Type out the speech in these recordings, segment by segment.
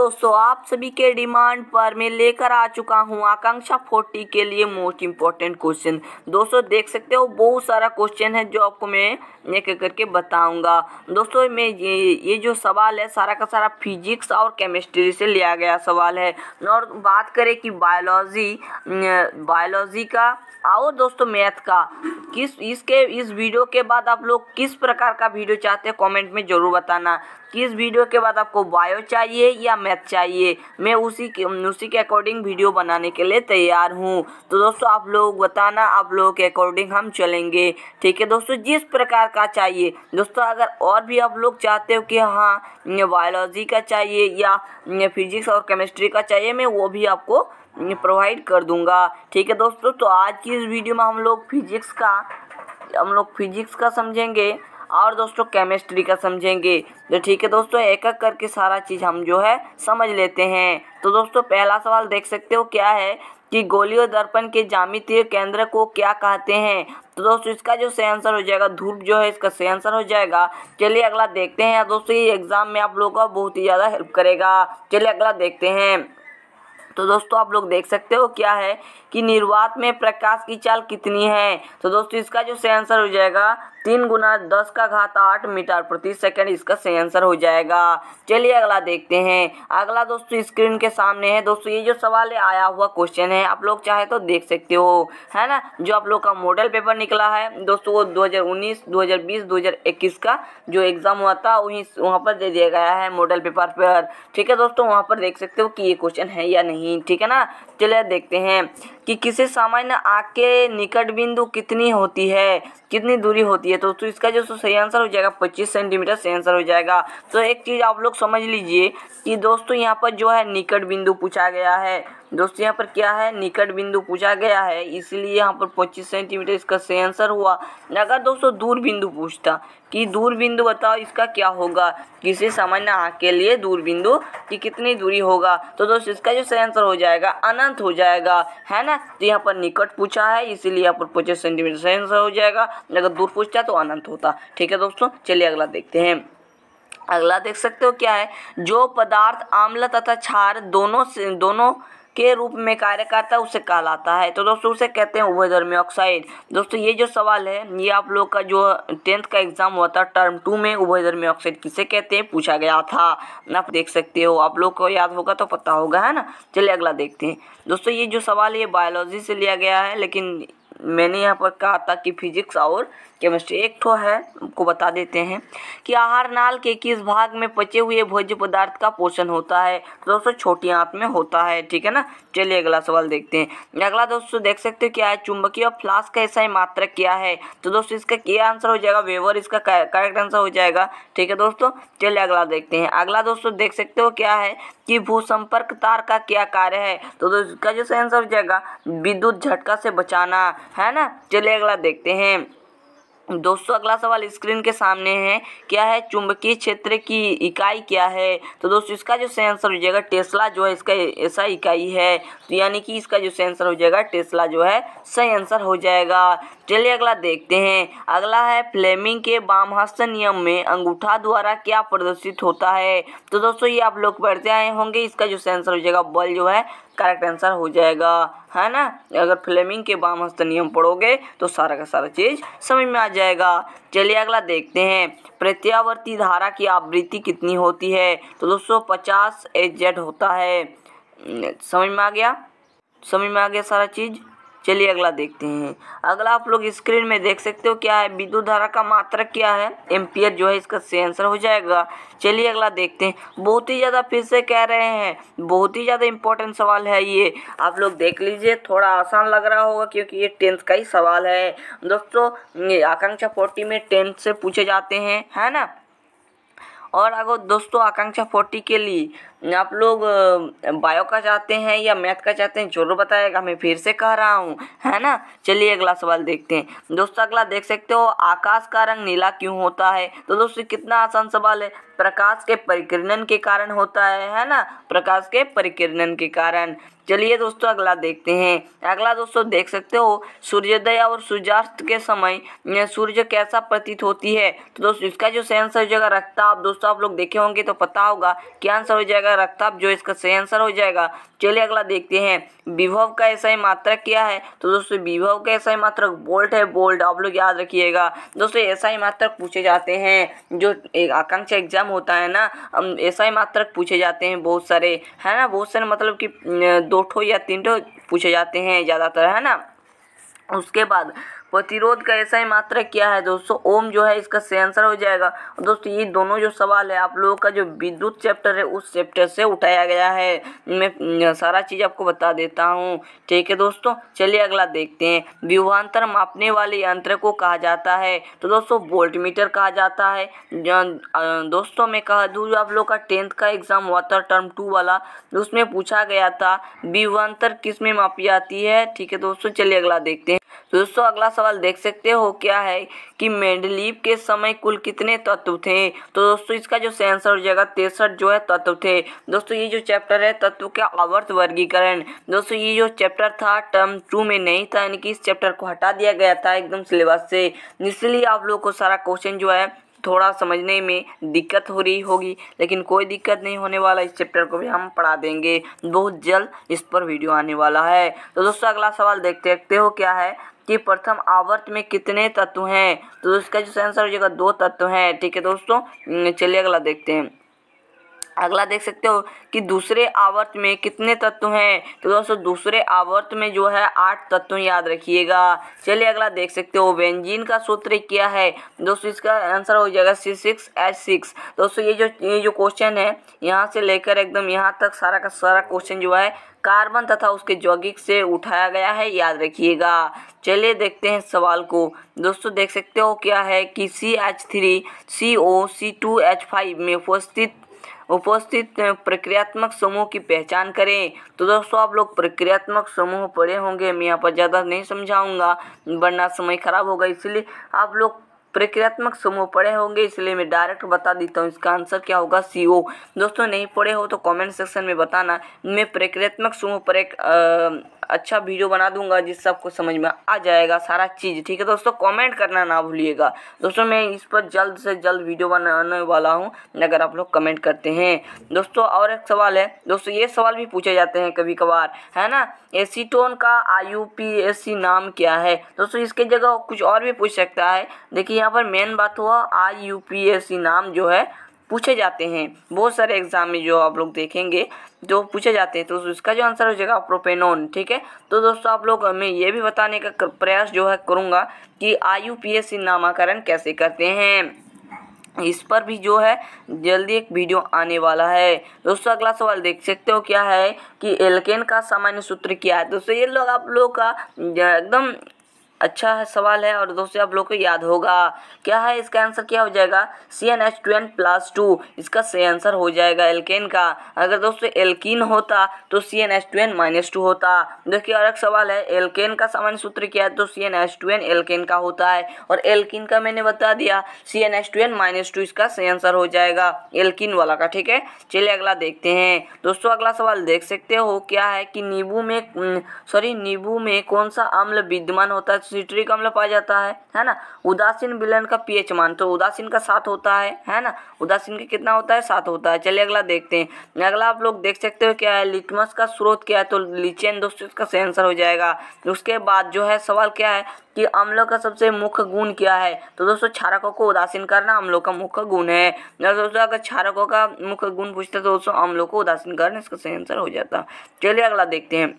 दोस्तों आप सभी के डिमांड पर मैं लेकर आ चुका हूं आकांक्षा फोर्टी के लिए मोस्ट इम्पोर्टेंट क्वेश्चन दोस्तों देख सकते हो बहुत सारा क्वेश्चन है जो आपको मैं एक एक करके बताऊंगा दोस्तों मैं ये ये जो सवाल है सारा का सारा फिजिक्स और केमिस्ट्री से लिया गया सवाल है और बात करें कि बायोलॉजी बायोलॉजी का और दोस्तों मैथ का किस इसके इस वीडियो के बाद आप लोग किस प्रकार का वीडियो चाहते हैं कमेंट में ज़रूर बताना किस वीडियो के बाद आपको बायो चाहिए या मैथ मैथ चाहिए मैं उसी के उसी के अकॉर्डिंग वीडियो बनाने के लिए तैयार हूँ तो दोस्तों आप लोग बताना आप लोगों के अकॉर्डिंग हम चलेंगे ठीक है दोस्तों जिस प्रकार का चाहिए दोस्तों अगर और भी आप लोग चाहते हो कि हाँ बायोलॉजी का चाहिए या फिजिक्स और केमिस्ट्री का चाहिए मैं वो भी आपको प्रोवाइड कर दूंगा ठीक है दोस्तों तो आज की इस वीडियो में हम लोग फिजिक्स का हम लोग फिजिक्स का समझेंगे और दोस्तों केमिस्ट्री का समझेंगे तो ठीक है दोस्तों एक एक करके सारा चीज़ हम जो है समझ लेते हैं तो दोस्तों पहला सवाल देख सकते हो क्या है कि गोलियों दर्पण के जामितीय केंद्र को क्या कहते हैं तो दोस्तों इसका जो सही आंसर हो जाएगा धूप जो है इसका सही आंसर हो जाएगा चलिए अगला देखते हैं दोस्तों ये एग्जाम में आप लोगों का बहुत ही ज़्यादा हेल्प करेगा चलिए अगला देखते हैं तो दोस्तों आप लोग देख सकते हो क्या है कि निर्वात में प्रकाश की चाल कितनी है तो दोस्तों इसका जो सही आंसर हो जाएगा तीन गुना दस का घात आठ मीटर प्रति सेकंड इसका सही आंसर हो जाएगा चलिए अगला देखते हैं अगला दोस्तों स्क्रीन के सामने है दोस्तों ये जो सवाल है आया हुआ क्वेश्चन है आप लोग चाहे तो देख सकते हो है ना जो आप लोग का मॉडल पेपर निकला है दोस्तों वो 2019, 2020, 2021 का जो एग्ज़ाम हुआ था वहीं वहाँ पर दे दिया गया है मॉडल पेपर पर ठीक है दोस्तों वहाँ पर देख सकते हो कि ये क्वेश्चन है या नहीं ठीक है ना चलिए देखते हैं कि किसी सामान्य आग के निकट बिंदु कितनी होती है कितनी दूरी होती है तो, तो इसका जो सही आंसर हो जाएगा पच्चीस सेंटीमीटर सही आंसर हो जाएगा तो एक चीज़ आप लोग समझ लीजिए कि दोस्तों यहाँ पर जो है निकट बिंदु पूछा गया है दोस्तों यहाँ पर क्या है निकट बिंदु पूछा गया है इसलिए यहाँ पर 25 सेंटीमीटर इसका सही आंसर हुआ अगर दोस्तों दूर बिंदु पूछता कि दूर बिंदु बताओ इसका क्या होगा किसे समझना आँख के लिए दूर बिंदु कि कितनी दूरी होगा तो दोस्तों इसका जो सही आंसर हो जाएगा अनंत हो जाएगा है ना तो यहाँ पर निकट पूछा है इसीलिए यहाँ पर पच्चीस सेंटीमीटर सही आंसर हो जाएगा अगर दूर पूछता तो अनंत होता ठीक है दोस्तों चलिए अगला देखते हैं अगला देख सकते हो क्या है जो पदार्थ आम्ल तथा क्षार दोनों से दोनों के रूप में कार्य करता है उसे कहलाता है तो दोस्तों उसे कहते हैं उभयधर्मी ऑक्साइड दोस्तों ये जो सवाल है ये आप लोग का जो टेंथ का एग्जाम हुआ था टर्म टू में उभयधर्मी ऑक्साइड किसे कहते हैं पूछा गया था आप देख सकते हो आप लोग को याद होगा तो पता होगा है ना चलिए अगला देखते हैं दोस्तों ये जो सवाल है ये बायोलॉजी से लिया गया है लेकिन मैंने यहाँ पर कहा था कि फिजिक्स और केमिस्ट्री एक ठो है आपको बता देते हैं कि आहार नाल के किस भाग में पचे हुए भोज्य पदार्थ का पोषण होता है तो दोस्तों छोटी आंत में होता है ठीक है ना चलिए अगला सवाल देखते हैं अगला दोस्तों देख सकते हो क्या है चुंबकीय फ्लास्क का ऐसा ही मात्र क्या है तो दोस्तों इसका क्या आंसर हो जाएगा वेवर इसका करेक्ट आंसर हो जाएगा ठीक है दोस्तों चलिए अगला देखते हैं अगला दोस्तों देख सकते हो क्या है कि भूसंपर्क तार का क्या कार्य है तो इसका जैसे आंसर हो जाएगा विद्युत झटका से बचाना है ना चलिए अगला देखते हैं दोस्तों अगला सवाल स्क्रीन के सामने है क्या है चुंबकीय क्षेत्र की इकाई क्या है तो दोस्तों इसका जो सही आंसर हो जाएगा टेस्ला जो है इसका ऐसा इकाई है तो यानी कि इसका जो सही आंसर हो जाएगा टेस्ला जो है सही आंसर हो जाएगा चलिए अगला देखते हैं अगला है फ्लेमिंग के बामहस्त नियम में अंगूठा द्वारा क्या प्रदर्शित होता है तो दोस्तों ये आप लोग पढ़ते आए होंगे इसका जो सेंसर हो जाएगा बल जो है करेक्ट आंसर हो जाएगा है ना अगर फ्लेमिंग के बाम हस्त नियम पढ़ोगे तो सारा का सारा चीज़ समझ में आ जाएगा चलिए अगला देखते हैं प्रत्यावर्ती धारा की आवृत्ति कितनी होती है तो दोस्तों पचास एच जेड होता है हम्म, समझ में आ गया समझ में आ गया सारा चीज़ चलिए अगला देखते हैं अगला आप लोग स्क्रीन में देख सकते हो क्या है विद्युत धारा का मात्रक क्या है एम्पियर जो है इसका सही आंसर हो जाएगा चलिए अगला देखते हैं बहुत ही ज़्यादा फिर से कह रहे हैं बहुत ही ज़्यादा इंपॉर्टेंट सवाल है ये आप लोग देख लीजिए थोड़ा आसान लग रहा होगा क्योंकि ये टेंथ का ही सवाल है दोस्तों आकांक्षा फोर्टी में टेंथ से पूछे जाते हैं है ना और अगर दोस्तों आकांक्षा फोर्टी के लिए आप लोग बायो का चाहते हैं या मैथ का चाहते हैं जरूर बताएगा मैं फिर से कह रहा हूँ है ना चलिए अगला सवाल देखते हैं दोस्तों अगला देख सकते हो आकाश का रंग नीला क्यों होता है तो दोस्तों कितना आसान सवाल है प्रकाश के परिकिरणन के कारण होता है है ना प्रकाश के परिकिरणन के कारण चलिए दोस्तों अगला देखते हैं अगला दोस्तों देख सकते हो सूर्योदय और सूर्यास्त के समय सूर्य कैसा प्रतीत होती है तो दोस्तों इसका जो आंसर हो जाएगा रखता आप दोस्तों आप लोग देखे होंगे तो पता होगा क्या आंसर हो जाएगा जाएगा रक्ताप जो इसका सही आंसर हो जाएगा चलिए अगला देखते हैं विभव का ऐसा ही मात्रक क्या है तो दोस्तों विभव का ऐसा ही मात्रक बोल्ट है बोल्ट आप लोग याद रखिएगा दोस्तों ऐसा ही मात्रक पूछे जाते हैं जो एक आकांक्षा एग्जाम होता है ना ऐसा ही मात्रक पूछे जाते हैं बहुत सारे है ना बहुत सारे मतलब कि दो ठो या तीन ठो पूछे जाते हैं ज़्यादातर है ना उसके बाद प्रतिरोध का ऐसा ही मात्रा क्या है दोस्तों ओम जो है इसका सही आंसर हो जाएगा दोस्तों ये दोनों जो सवाल है आप लोगों का जो विद्युत चैप्टर है उस चैप्टर से उठाया गया है मैं सारा चीज़ आपको बता देता हूँ ठीक है दोस्तों चलिए अगला देखते हैं विभवान्तर मापने वाले यंत्र को कहा जाता है तो दोस्तों वोल्ट मीटर कहा जाता है दोस्तों मैं कह दूँ आप लोग का टेंथ का एग्ज़ाम हुआ था टर्म टू वाला उसमें पूछा गया था विभवान्तर किस में मापी जाती है ठीक है दोस्तों चलिए अगला देखते हैं दोस्तों अगला सवाल देख सकते हो क्या है कि मेंडलीव के समय कुल कितने तत्व थे तो दोस्तों इसका जो सेंसर हो जाएगा तिरसठ जो है तत्व थे दोस्तों ये जो चैप्टर है तत्व के आवर्त वर्गीकरण दोस्तों ये जो चैप्टर था टर्म टू में नहीं था यानी कि इस चैप्टर को हटा दिया गया था एकदम सिलेबस से इसलिए आप लोग को सारा क्वेश्चन जो है थोड़ा समझने में दिक्कत हो रही होगी लेकिन कोई दिक्कत नहीं होने वाला इस चैप्टर को भी हम पढ़ा देंगे बहुत जल्द इस पर वीडियो आने वाला है तो दोस्तों अगला सवाल देख देखते हो क्या है कि प्रथम आवर्त में कितने तत्व हैं तो इसका जो आंसर हो जाएगा दो तत्व हैं ठीक है दोस्तों हम्म, चलिए अगला देखते हैं अगला देख सकते हो कि दूसरे आवर्त में कितने तत्व हैं तो दोस्तों दूसरे आवर्त में जो है आठ तत्व याद रखिएगा चलिए अगला देख सकते हो बेंजीन का सूत्र क्या है दोस्तों इसका आंसर हो जाएगा सी सिक्स एच सिक्स दोस्तों ये जो ये जो क्वेश्चन है यहाँ से लेकर एकदम यहाँ तक सारा का सारा क्वेश्चन जो है कार्बन तथा उसके यौगिक से उठाया गया है याद रखिएगा चलिए देखते हैं सवाल को दोस्तों देख सकते हो क्या है कि C H three C O C two H five में उपस्थित उपस्थित प्रक्रियात्मक समूह की पहचान करें तो दोस्तों आप लोग प्रक्रियात्मक समूह पढ़े होंगे मैं यहाँ पर ज़्यादा नहीं समझाऊंगा वरना समय खराब होगा इसलिए आप लोग प्रक्रियात्मक समूह पढ़े होंगे इसलिए मैं डायरेक्ट बता देता हूँ इसका आंसर क्या होगा सी ओ दोस्तों नहीं पढ़े हो तो कमेंट सेक्शन में बताना मैं प्रक्रियात्मक समूह पर एक आ, अच्छा वीडियो बना दूंगा जिस सबको समझ में आ जाएगा सारा चीज़ ठीक है दोस्तों कमेंट करना ना भूलिएगा दोस्तों मैं इस पर जल्द से जल्द वीडियो बनाने वाला हूँ अगर आप लोग कमेंट करते हैं दोस्तों और एक सवाल है दोस्तों ये सवाल भी पूछे जाते हैं कभी कभार है ना एसीटोन का आयु पी नाम क्या है दोस्तों इसके जगह कुछ और भी पूछ सकता है देखिए यहाँ पर मेन बात हुआ आई नाम जो है पूछे जाते हैं बहुत सारे एग्जाम में जो आप लोग देखेंगे जो पूछे जाते हैं तो उसका जो आंसर हो जाएगा प्रोपेनॉन ठीक है तो दोस्तों आप लोग मैं ये भी बताने का प्रयास जो है करूँगा कि आई नामकरण कैसे करते हैं इस पर भी जो है जल्दी एक वीडियो आने वाला है दोस्तों अगला सवाल देख सकते हो क्या है कि एल्केन का सामान्य सूत्र क्या है दोस्तों ये लोग आप लोग का एकदम अच्छा है सवाल है और दोस्तों आप लोग को याद होगा क्या है इसका आंसर क्या हो जाएगा C N H two N plus two इसका सही आंसर हो जाएगा एल्केन का अगर दोस्तों एल्किन होता तो C N H two N minus two होता देखिए और एक सवाल है एल्केन का सामान्य सूत्र क्या है तो C N H two N alkane का होता है और एल्किन का मैंने बता दिया C N H two N minus two इसका सही आंसर हो जाएगा एल्किन वाला का ठीक है चलिए अगला देखते हैं दोस्तों अगला सवाल देख सकते हो क्या है कि नींबू में सॉरी नींबू में कौन सा अम्ल विद्यमान होता है सिट्रिक अम्ल मतलब पाया जाता है है ना उदासीन विलयन का पीएच मान तो उदासीन का सात होता है है ना उदासीन का कितना होता है सात होता है चलिए अगला देखते हैं अगला आप लोग देख सकते हो क्या है लिटमस का स्रोत क्या है तो लिचेन दोस्तों इसका सही आंसर हो जाएगा उसके बाद जो है सवाल क्या है कि अम्ल का सबसे मुख्य गुण क्या है तो दोस्तों क्षारकों को उदासीन करना अम्लों का मुख्य गुण है तो दोस्तों अगर क्षारकों का मुख्य गुण पूछते तो दोस्तों अम्लों को उदासीन करना इसका सही आंसर हो जाता चलिए अगला देखते हैं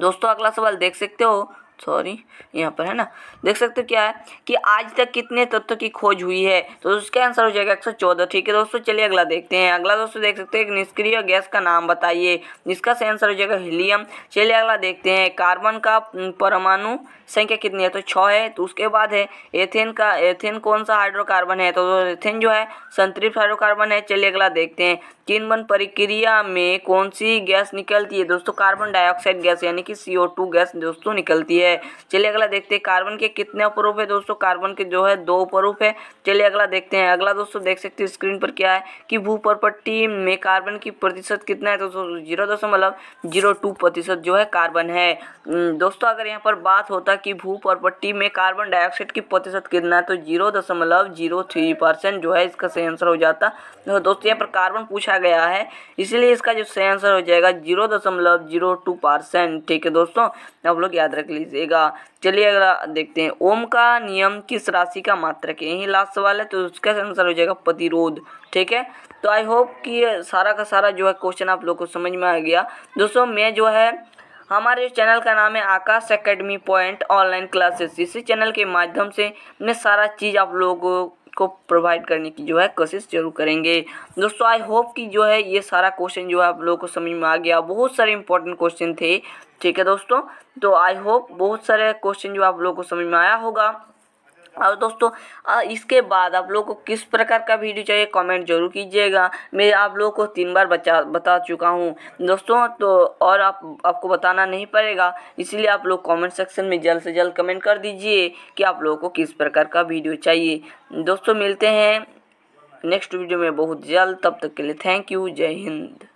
दोस्तों अगला सवाल देख सकते हो सॉरी यहाँ पर है ना देख सकते हो क्या है कि आज तक कितने तत्व की खोज हुई है तो उसका आंसर हो जाएगा एक सौ चौदह ठीक है दोस्तों चलिए अगला देखते हैं अगला दोस्तों देख सकते हैं निष्क्रिय गैस का नाम बताइए जिसका सही आंसर हो जाएगा हीलियम चलिए अगला देखते हैं कार्बन का परमाणु संख्या कितनी है तो छः है तो उसके बाद है एथेन का एथेन कौन सा हाइड्रोकार्बन है तो एथेन जो है संतृप्त हाइड्रोकार्बन है चलिए अगला देखते हैं किनबन प्रक्रिया में कौन सी गैस निकलती है दोस्तों कार्बन डाइऑक्साइड गैस यानी कि सीओ टू गैस दोस्तों निकलती है चलिए अगला देखते हैं कार्बन के कितने उपरूप है दोस्तों कार्बन के जो है दो उपरूप है चलिए अगला देखते हैं अगला दोस्तों देख सकते हैं स्क्रीन पर क्या है कि भूपरपट्टी में कार्बन की प्रतिशत कितना है दोस्तों जीरो दशमलव जीरो टू प्रतिशत जो है कार्बन है दोस्तों अगर यहाँ पर बात होता कि भूपरपट्टी में कार्बन डाइऑक्साइड की प्रतिशत कितना है तो जीरो दशमलव जीरो थ्री परसेंट जो है इसका सही आंसर हो जाता तो दोस्तों यहाँ पर कार्बन पूछा पूछा गया है इसलिए इसका जो सही आंसर हो जाएगा जीरो दशमलव जीरो टू परसेंट ठीक है दोस्तों आप लोग याद रख लीजिएगा चलिए अगला देखते हैं ओम का नियम किस राशि का मात्र के यही लास्ट सवाल है तो उसका आंसर हो जाएगा प्रतिरोध ठीक है तो आई होप कि सारा का सारा जो है क्वेश्चन आप लोग को समझ में आ गया दोस्तों मैं जो है हमारे चैनल का नाम है Aakash academy point online classes इसी चैनल के माध्यम से मैं सारा चीज़ आप लोगों को प्रोवाइड करने की जो है कोशिश जरूर करेंगे दोस्तों आई होप कि जो है ये सारा क्वेश्चन जो है आप लोगों को समझ में आ गया बहुत सारे इंपॉर्टेंट क्वेश्चन थे ठीक है दोस्तों तो आई होप बहुत सारे क्वेश्चन जो आप लोगों को समझ में आया होगा और हाँ, दोस्तों इसके बाद आप लोगों को किस प्रकार का वीडियो चाहिए कमेंट जरूर कीजिएगा मैं आप लोगों को तीन बार बचा बता चुका हूँ दोस्तों तो और आप आपको बताना नहीं पड़ेगा इसलिए आप लोग कमेंट सेक्शन में जल्द से जल्द कमेंट कर दीजिए कि आप लोगों को किस प्रकार का वीडियो चाहिए दोस्तों मिलते हैं नेक्स्ट वीडियो में बहुत जल्द तब तक के लिए थैंक यू जय हिंद